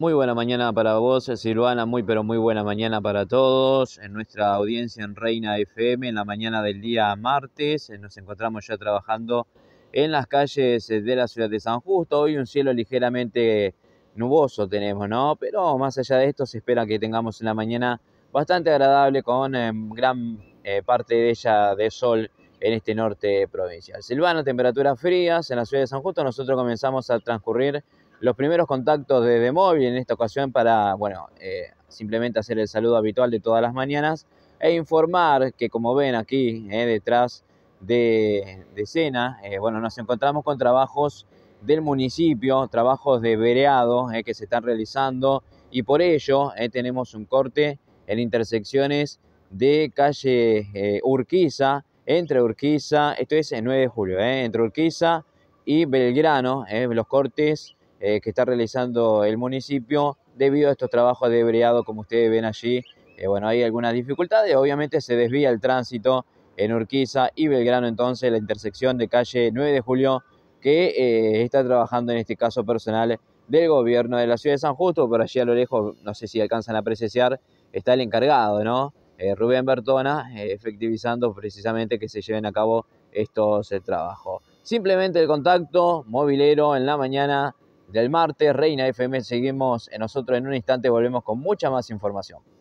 Muy buena mañana para vos, Silvana, muy pero muy buena mañana para todos. En nuestra audiencia en Reina FM, en la mañana del día martes, eh, nos encontramos ya trabajando en las calles eh, de la ciudad de San Justo. Hoy un cielo ligeramente nuboso tenemos, ¿no? Pero más allá de esto se espera que tengamos una mañana bastante agradable con eh, gran parte de ella de sol en este norte provincial. Silvana, temperaturas frías en la ciudad de San Justo, nosotros comenzamos a transcurrir los primeros contactos de móvil en esta ocasión para, bueno, eh, simplemente hacer el saludo habitual de todas las mañanas e informar que como ven aquí eh, detrás de, escena, eh, bueno, nos encontramos con trabajos del municipio, trabajos de vereado que se están realizando y por ello tenemos un corte en intersecciones de calle Urquiza, entre Urquiza, esto es el 9 de julio, entre Urquiza y Belgrano, los cortes eh, que está realizando el municipio debido a estos trabajos de breado, como ustedes ven allí. Eh, bueno, hay algunas dificultades, obviamente se desvía el tránsito en Urquiza y Belgrano, entonces la intersección de calle 9 de julio, que eh, está trabajando en este caso personal del gobierno de la ciudad de San Justo, pero allí a lo lejos, no sé si alcanzan a presenciar, está el encargado, ¿no? Rubén Bertona, efectivizando precisamente que se lleven a cabo estos trabajos. Simplemente el contacto movilero en la mañana del martes. Reina FM, seguimos nosotros en un instante, volvemos con mucha más información.